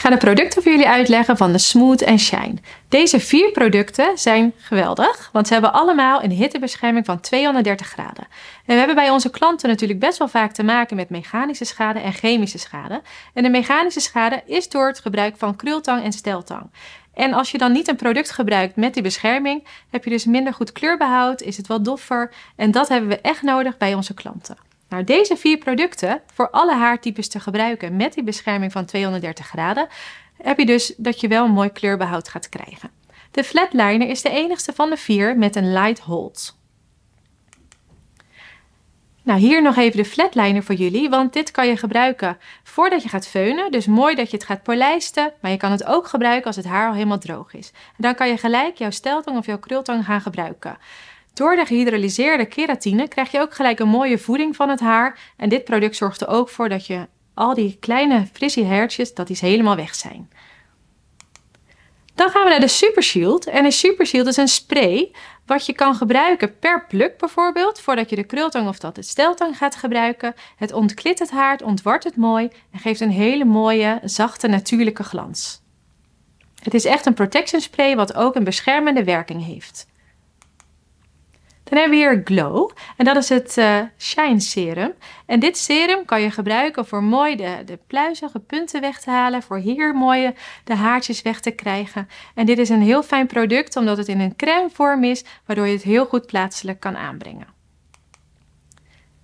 ga de producten voor jullie uitleggen van de Smooth en Shine. Deze vier producten zijn geweldig, want ze hebben allemaal een hittebescherming van 230 graden. En we hebben bij onze klanten natuurlijk best wel vaak te maken met mechanische schade en chemische schade. En de mechanische schade is door het gebruik van krultang en steltang. En als je dan niet een product gebruikt met die bescherming, heb je dus minder goed kleurbehoud, is het wat doffer. En dat hebben we echt nodig bij onze klanten. Nou, deze vier producten voor alle haartypes te gebruiken met die bescherming van 230 graden, heb je dus dat je wel een mooi kleurbehoud gaat krijgen. De flatliner is de enigste van de vier met een light hold. Nou, hier nog even de flatliner voor jullie, want dit kan je gebruiken voordat je gaat feunen. Dus mooi dat je het gaat polijsten, maar je kan het ook gebruiken als het haar al helemaal droog is. En dan kan je gelijk jouw steltong of jouw krultong gaan gebruiken. Door de gehydrolyseerde keratine krijg je ook gelijk een mooie voeding van het haar. En dit product zorgt er ook voor dat je al die kleine frissie haartjes, dat die helemaal weg zijn. Dan gaan we naar de Super Shield. En de Super Shield is een spray wat je kan gebruiken per pluk bijvoorbeeld, voordat je de krultang of dat het steltang gaat gebruiken. Het ontklit het haar, het ontwart het mooi en geeft een hele mooie, zachte, natuurlijke glans. Het is echt een protection spray wat ook een beschermende werking heeft. Dan hebben we hier Glow. En dat is het eh, Shine Serum. En dit serum kan je gebruiken voor mooi de, de pluizige punten weg te halen. Voor hier mooie de haartjes weg te krijgen. En dit is een heel fijn product omdat het in een crème vorm is. Waardoor je het heel goed plaatselijk kan aanbrengen.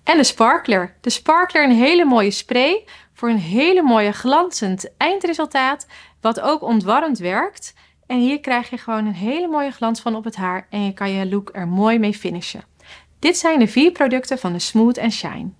En de sparkler. De sparkler een hele mooie spray voor een hele mooie glanzend eindresultaat. Wat ook ontwarrend werkt. En hier krijg je gewoon een hele mooie glans van op het haar en je kan je look er mooi mee finishen. Dit zijn de vier producten van de Smooth Shine.